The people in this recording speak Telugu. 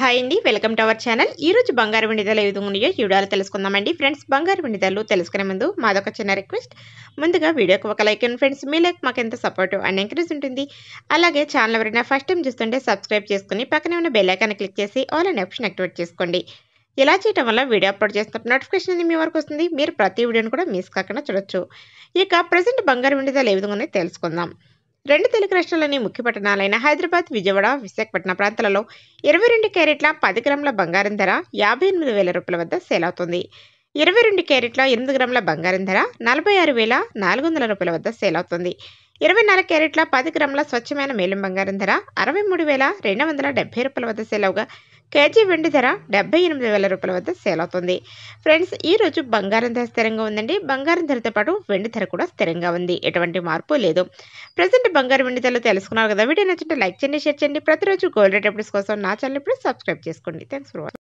హాయ్ అండి వెల్కమ్ టు అవర్ ఛానల్ ఈరోజు బంగారు వెండిదలు ఏ విధంగా ఉన్నాయో చూడాలి తెలుసుకుందామండి ఫ్రెండ్స్ బంగారు వెండిదలు తెలుసుకునే ముందు మాదొక చిన్న రిక్వెస్ట్ ముందుగా వీడియోకి ఒక లైక్ అండ్ ఫ్రెండ్స్ మీ లైక్ మాకు ఎంత సపోర్ట్ అండ్ ఎంకరేజ్ ఉంటుంది అలాగే ఛానల్ ఎవరైనా ఫస్ట్ టైం చూస్తుంటే సబ్స్క్రైబ్ చేసుకుని పక్కనే ఉన్న బెల్లైకాన్ని క్లిక్ చేసి ఆల్ అండ్ ఆప్షన్ యాక్టివేట్ చేసుకోండి ఇలా చేయడం వల్ల వీడియో అప్లోడ్ చేస్తున్న నోటిఫికేషన్ అనేది మీ వరకు వస్తుంది మీరు ప్రతి వీడియోని కూడా మిస్ కాకుండా చూడొచ్చు ఇక ప్రజెంట్ బంగారు వెండిదలు ఏ విధంగా తెలుసుకుందాం రెండు తెలుగు రాష్ట్రాల్లోని ముఖ్య పట్టణాలైన హైదరాబాద్ విజయవాడ విశాఖపట్నం ప్రాంతాలలో ఇరవై రెండు క్యారెట్ల పది గ్రాముల బంగారం ధర యాభై ఎనిమిది వేల రూపాయల వద్ద సేల్ అవుతుంది ఇరవై రెండు క్యారెట్ల ఎనిమిది గ్రాముల బంగారం ధర నలభై ఆరు వేల నాలుగు వందల రూపాయల వద్ద సేల్ అవుతుంది ఇరవై నాలుగు క్యారెట్ల పది గ్రాముల స్వచ్ఛమైన మేలం బంగారం ధర అరవై మూడు వేల రెండు వందల డెబ్బై రూపాయల వద్ద సేల్ అవగా కేజీ వెండి ధర డెబ్బై ఎనిమిది వేల రూపాయల వద్ద సేల్ అవుతుంది ఫ్రెండ్స్ ఈరోజు బంగారం ధర స్థిరంగా ఉందండి బంగారం ధరతో పాటు వెండి ధర కూడా స్థిరంగా ఉంది ఎటువంటి మార్పు లేదు ప్రజెంట్ బంగారం వెండి ధరలు తెలుసుకున్నారు కదా వీడియో నచ్చింటే లైక్ చేయండి షేర్ చేయండి ప్రతిరోజు గోల్డ్ రేట్ అప్డేట్స్ కోసం నా ఛానల్ ఇప్పుడు సబ్స్క్రైబ్ చేసుకోండి థ్యాంక్స్ ఫర్ వాచింగ్